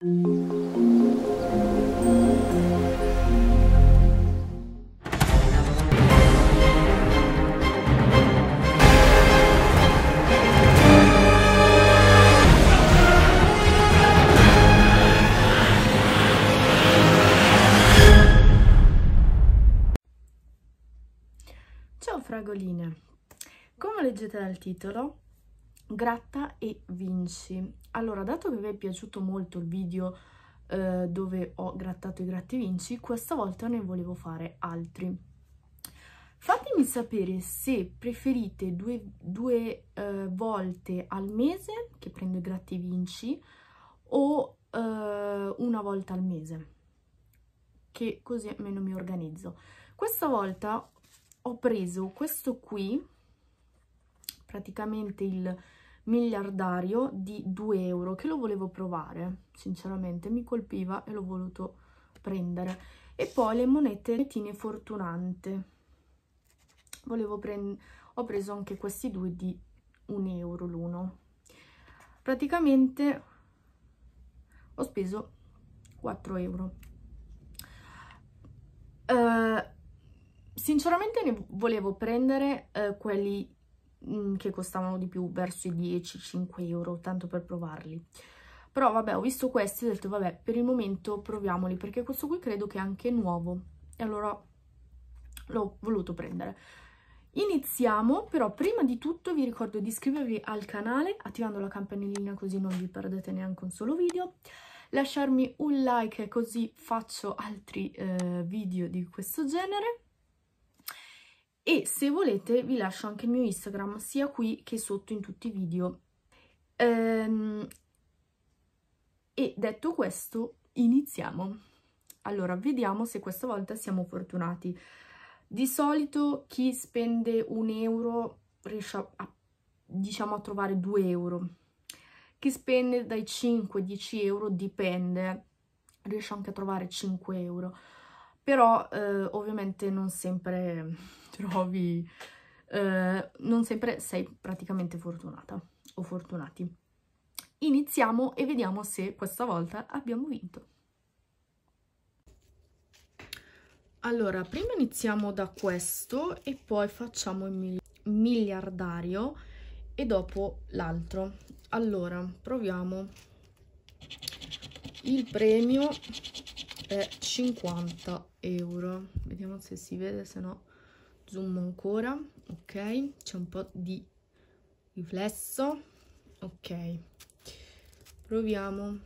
Ciao fragoline! Come leggete dal titolo, gratta e vinci. Allora, dato che vi è piaciuto molto il video eh, dove ho grattato i gratti e vinci, questa volta ne volevo fare altri. Fatemi sapere se preferite due, due eh, volte al mese, che prendo i gratti e vinci, o eh, una volta al mese, che così almeno mi organizzo. Questa volta ho preso questo qui, praticamente il miliardario di 2 euro che lo volevo provare sinceramente mi colpiva e l'ho voluto prendere e poi le monete letine fortunante volevo prendere ho preso anche questi due di 1 euro l'uno praticamente ho speso 4 euro uh, sinceramente ne volevo prendere uh, quelli Mm, che costavano di più verso i 10-5 euro, tanto per provarli. Però vabbè, ho visto questi e ho detto vabbè, per il momento proviamoli, perché questo qui credo che è anche nuovo. E allora l'ho voluto prendere. Iniziamo, però prima di tutto vi ricordo di iscrivervi al canale attivando la campanellina così non vi perdete neanche un solo video, lasciarmi un like così faccio altri eh, video di questo genere e se volete vi lascio anche il mio Instagram sia qui che sotto in tutti i video. Ehm, e detto questo iniziamo. Allora vediamo se questa volta siamo fortunati. Di solito chi spende un euro riesce a, diciamo, a trovare 2 euro. Chi spende dai 5-10 euro dipende, riesce anche a trovare 5 euro però eh, ovviamente non sempre trovi, eh, non sempre sei praticamente fortunata o fortunati. Iniziamo e vediamo se questa volta abbiamo vinto. Allora, prima iniziamo da questo e poi facciamo il miliardario e dopo l'altro. Allora, proviamo il premio è 50 euro vediamo se si vede se no zoom ancora ok c'è un po' di riflesso ok proviamo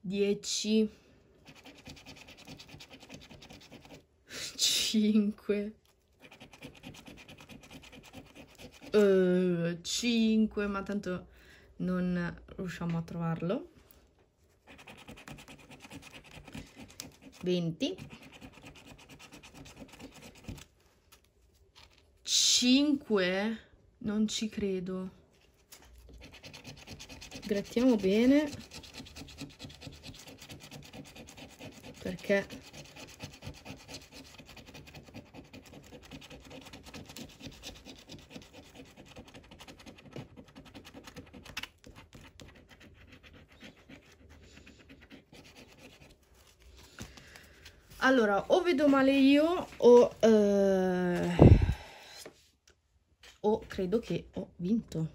10 Cinque. uh, ma tanto non riusciamo a trovarlo 20 5 non ci credo grattiamo bene perché Allora, o vedo male io o, eh, o credo che ho vinto.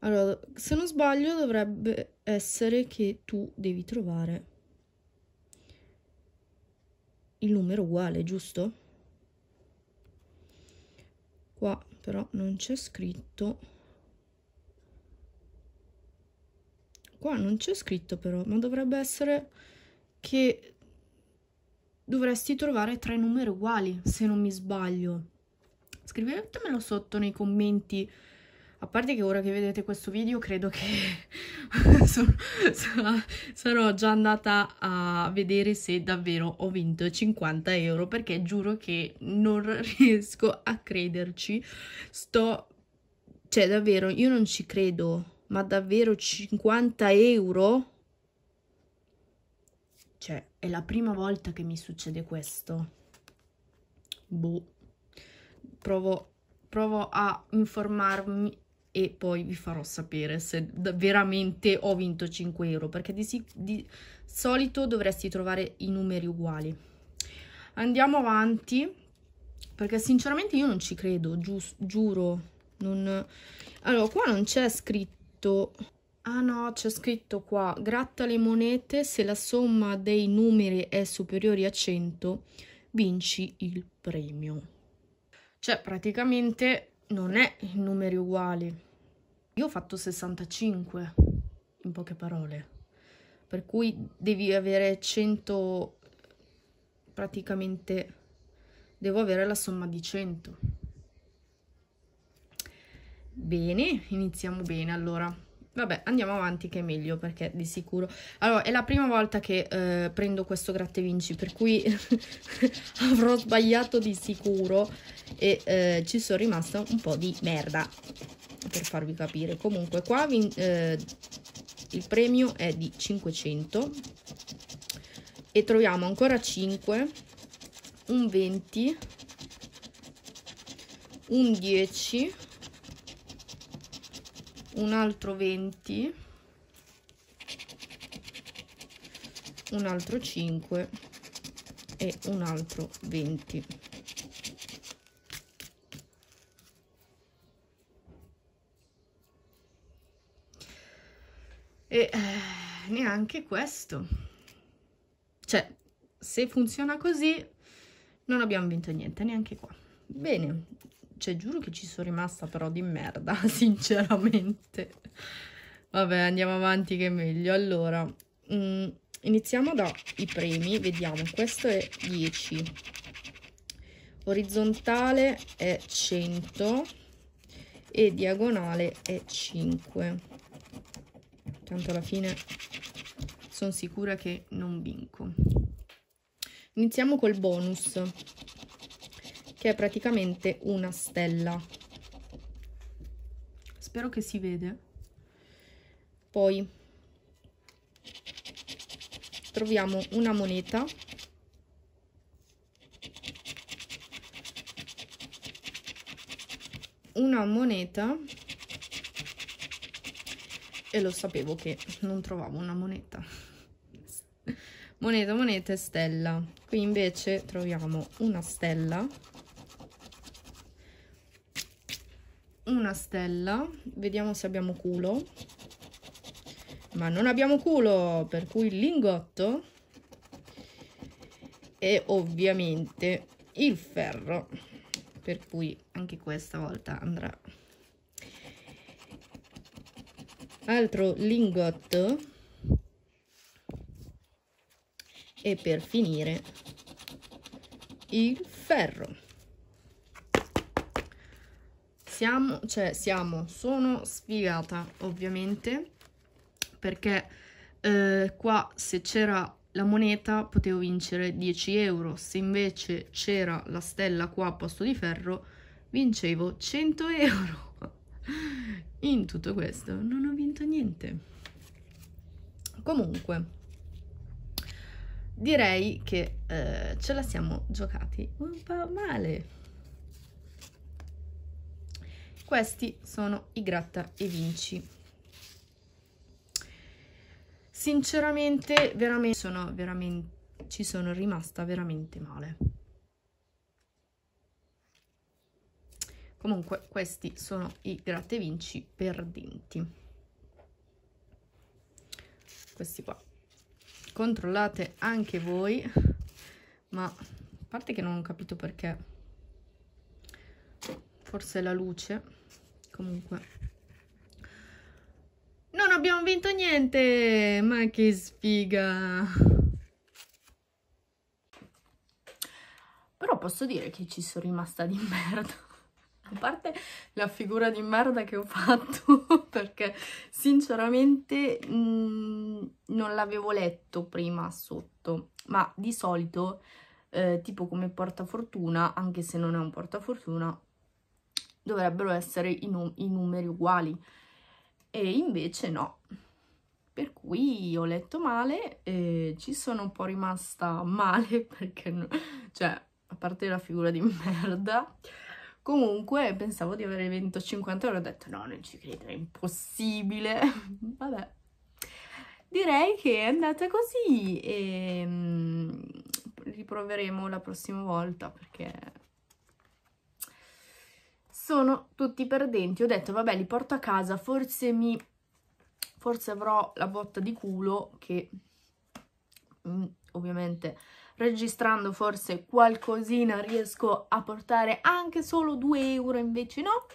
Allora, se non sbaglio dovrebbe essere che tu devi trovare il numero uguale, giusto? Qua però non c'è scritto... Qua non c'è scritto però, ma dovrebbe essere che dovresti trovare tre numeri uguali, se non mi sbaglio. Scrivetemelo sotto nei commenti. A parte che ora che vedete questo video credo che sarò già andata a vedere se davvero ho vinto 50 euro perché giuro che non riesco a crederci. Sto... cioè davvero, io non ci credo, ma davvero 50 euro? cioè è la prima volta che mi succede questo boh provo, provo a informarmi e poi vi farò sapere se veramente ho vinto 5 euro perché di, di solito dovresti trovare i numeri uguali andiamo avanti perché sinceramente io non ci credo giu giuro non... allora qua non c'è scritto Ah no, c'è scritto qua, gratta le monete, se la somma dei numeri è superiore a 100, vinci il premio. Cioè, praticamente non è numeri uguali. Io ho fatto 65, in poche parole. Per cui devi avere 100, praticamente, devo avere la somma di 100. Bene, iniziamo bene allora. Vabbè, andiamo avanti che è meglio perché di sicuro... Allora, è la prima volta che eh, prendo questo grattevinci, per cui avrò sbagliato di sicuro e eh, ci sono rimasta un po' di merda, per farvi capire. Comunque, qua eh, il premio è di 500 e troviamo ancora 5, un 20, un 10 un altro 20 un altro 5 e un altro 20 e eh, neanche questo cioè se funziona così non abbiamo vinto niente neanche qua bene cioè giuro che ci sono rimasta però di merda, sinceramente. Vabbè, andiamo avanti che è meglio. Allora, mh, mm, iniziamo dai premi, vediamo, questo è 10, orizzontale è 100 e diagonale è 5. Tanto alla fine sono sicura che non vinco. Iniziamo col bonus che è praticamente una stella spero che si vede poi troviamo una moneta una moneta e lo sapevo che non trovavo una moneta moneta moneta e stella qui invece troviamo una stella una stella vediamo se abbiamo culo ma non abbiamo culo per cui lingotto e ovviamente il ferro per cui anche questa volta andrà altro lingotto e per finire il ferro siamo, cioè siamo, sono sfigata ovviamente perché eh, qua se c'era la moneta potevo vincere 10 euro, se invece c'era la stella qua a posto di ferro vincevo 100 euro. In tutto questo non ho vinto niente. Comunque, direi che eh, ce la siamo giocati un po' male. Questi sono i gratta e vinci. Sinceramente, veramente, sono veramente ci sono rimasta veramente male. Comunque, questi sono i gratta e vinci perdenti. Questi qua. Controllate anche voi, ma a parte che non ho capito perché forse la luce comunque non abbiamo vinto niente ma che sfiga però posso dire che ci sono rimasta di merda a parte la figura di merda che ho fatto perché sinceramente mh, mm, non l'avevo letto prima sotto ma di solito eh, tipo come portafortuna anche se non è un portafortuna dovrebbero essere i, num i numeri uguali e invece no per cui ho letto male e ci sono un po' rimasta male perché no, cioè a parte la figura di merda comunque pensavo di avere 150 euro ho detto no non ci credo è impossibile vabbè direi che è andata così e mm, riproveremo la prossima volta perché sono tutti perdenti. Ho detto, vabbè, li porto a casa, forse mi... forse avrò la botta di culo che mm, ovviamente registrando forse qualcosina riesco a portare anche solo 2 euro invece no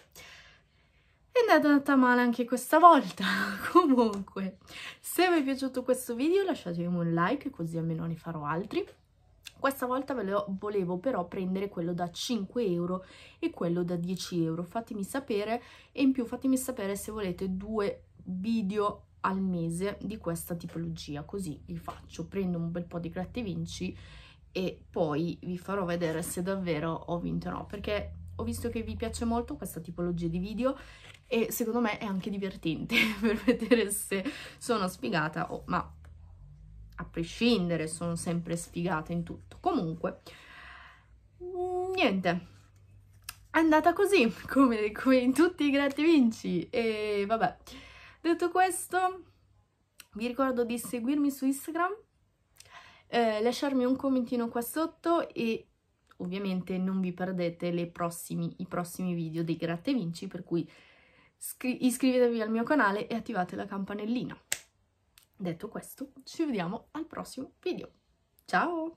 è andata male anche questa volta comunque se vi è piaciuto questo video lasciatemi un like così almeno ne farò altri questa volta ve lo volevo però prendere quello da 5 euro e quello da 10 euro fatemi sapere e in più fatemi sapere se volete due video al mese di questa tipologia così vi faccio prendo un bel po' di gratte vinci e poi vi farò vedere se davvero ho vinto o no perché ho visto che vi piace molto questa tipologia di video e secondo me è anche divertente per vedere se sono sfigata o oh, ma a prescindere sono sempre sfigata in tutto. Comunque, niente, è andata così, come, come in tutti i Gratte Vinci. E vabbè, detto questo, vi ricordo di seguirmi su Instagram, eh, lasciarmi un commentino qua sotto e ovviamente non vi perdete prossimi, i prossimi video dei Gratte Vinci, per cui iscrivetevi al mio canale e attivate la campanellina. Detto questo, ci vediamo al prossimo video. Ciao!